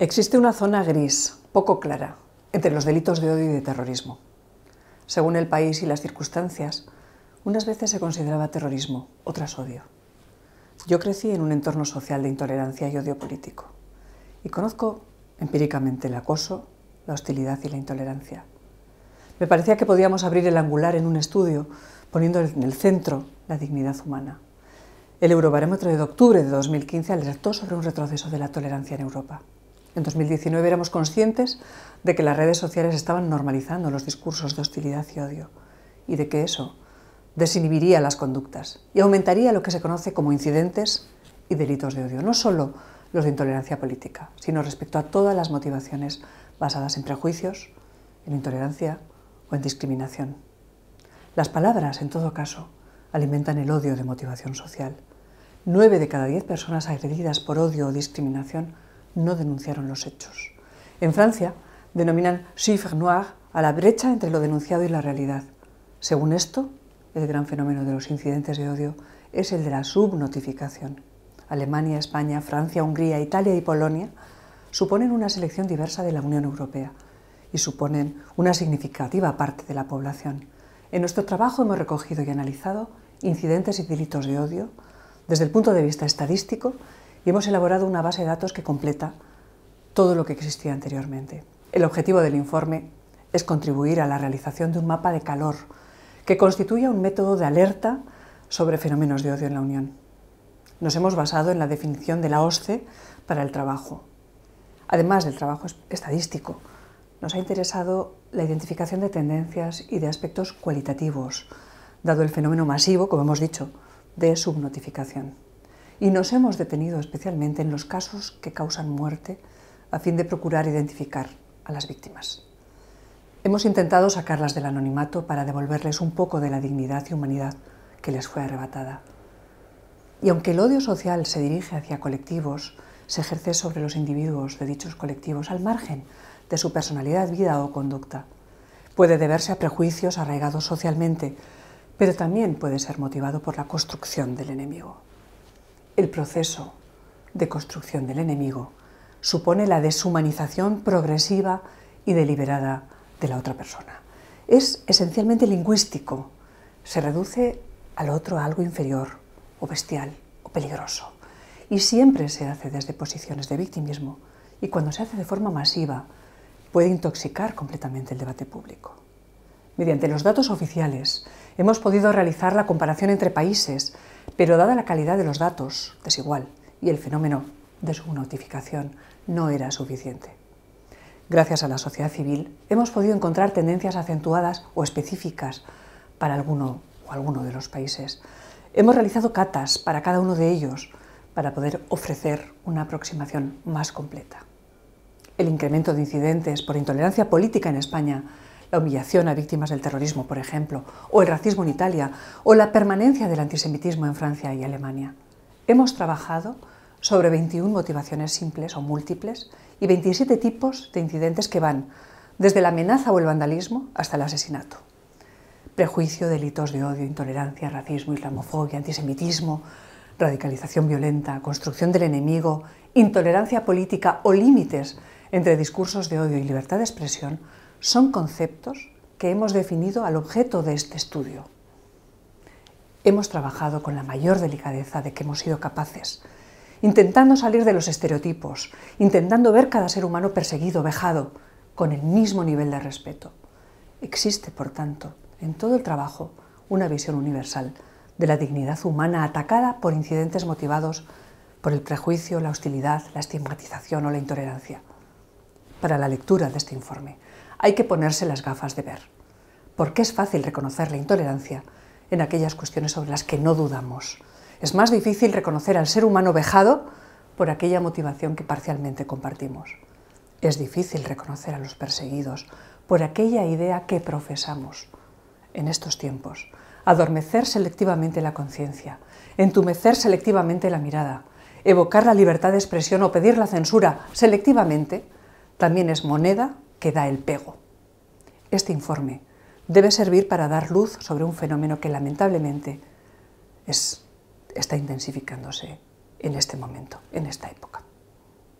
Existe una zona gris, poco clara, entre los delitos de odio y de terrorismo. Según el país y las circunstancias, unas veces se consideraba terrorismo, otras odio. Yo crecí en un entorno social de intolerancia y odio político, y conozco empíricamente el acoso, la hostilidad y la intolerancia. Me parecía que podíamos abrir el angular en un estudio poniendo en el centro la dignidad humana. El Eurobarómetro de octubre de 2015 alertó sobre un retroceso de la tolerancia en Europa. En 2019 éramos conscientes de que las redes sociales estaban normalizando los discursos de hostilidad y odio y de que eso desinhibiría las conductas y aumentaría lo que se conoce como incidentes y delitos de odio, no solo los de intolerancia política, sino respecto a todas las motivaciones basadas en prejuicios, en intolerancia o en discriminación. Las palabras, en todo caso, alimentan el odio de motivación social. Nueve de cada diez personas agredidas por odio o discriminación no denunciaron los hechos. En Francia denominan chiffre noir a la brecha entre lo denunciado y la realidad. Según esto, el gran fenómeno de los incidentes de odio es el de la subnotificación. Alemania, España, Francia, Hungría, Italia y Polonia suponen una selección diversa de la Unión Europea y suponen una significativa parte de la población. En nuestro trabajo hemos recogido y analizado incidentes y delitos de odio desde el punto de vista estadístico y hemos elaborado una base de datos que completa todo lo que existía anteriormente. El objetivo del informe es contribuir a la realización de un mapa de calor que constituya un método de alerta sobre fenómenos de odio en la Unión. Nos hemos basado en la definición de la OSCE para el trabajo. Además del trabajo estadístico, nos ha interesado la identificación de tendencias y de aspectos cualitativos, dado el fenómeno masivo, como hemos dicho, de subnotificación y nos hemos detenido especialmente en los casos que causan muerte a fin de procurar identificar a las víctimas. Hemos intentado sacarlas del anonimato para devolverles un poco de la dignidad y humanidad que les fue arrebatada. Y aunque el odio social se dirige hacia colectivos, se ejerce sobre los individuos de dichos colectivos al margen de su personalidad, vida o conducta. Puede deberse a prejuicios arraigados socialmente, pero también puede ser motivado por la construcción del enemigo. El proceso de construcción del enemigo supone la deshumanización progresiva y deliberada de la otra persona. Es esencialmente lingüístico, se reduce al otro a algo inferior, o bestial, o peligroso. Y siempre se hace desde posiciones de victimismo, y cuando se hace de forma masiva, puede intoxicar completamente el debate público. Mediante los datos oficiales, hemos podido realizar la comparación entre países pero dada la calidad de los datos desigual y el fenómeno de su notificación, no era suficiente. Gracias a la sociedad civil, hemos podido encontrar tendencias acentuadas o específicas para alguno o alguno de los países. Hemos realizado catas para cada uno de ellos para poder ofrecer una aproximación más completa. El incremento de incidentes por intolerancia política en España la humillación a víctimas del terrorismo, por ejemplo, o el racismo en Italia, o la permanencia del antisemitismo en Francia y Alemania. Hemos trabajado sobre 21 motivaciones simples o múltiples y 27 tipos de incidentes que van desde la amenaza o el vandalismo hasta el asesinato. Prejuicio, delitos de odio, intolerancia, racismo, islamofobia, antisemitismo, radicalización violenta, construcción del enemigo, intolerancia política o límites entre discursos de odio y libertad de expresión son conceptos que hemos definido al objeto de este estudio. Hemos trabajado con la mayor delicadeza de que hemos sido capaces, intentando salir de los estereotipos, intentando ver cada ser humano perseguido, vejado, con el mismo nivel de respeto. Existe, por tanto, en todo el trabajo una visión universal de la dignidad humana atacada por incidentes motivados por el prejuicio, la hostilidad, la estigmatización o la intolerancia. Para la lectura de este informe hay que ponerse las gafas de ver, porque es fácil reconocer la intolerancia en aquellas cuestiones sobre las que no dudamos. Es más difícil reconocer al ser humano vejado por aquella motivación que parcialmente compartimos. Es difícil reconocer a los perseguidos por aquella idea que profesamos en estos tiempos. Adormecer selectivamente la conciencia, entumecer selectivamente la mirada, evocar la libertad de expresión o pedir la censura selectivamente, también es moneda que da el pego. Este informe debe servir para dar luz sobre un fenómeno que lamentablemente es, está intensificándose en este momento, en esta época.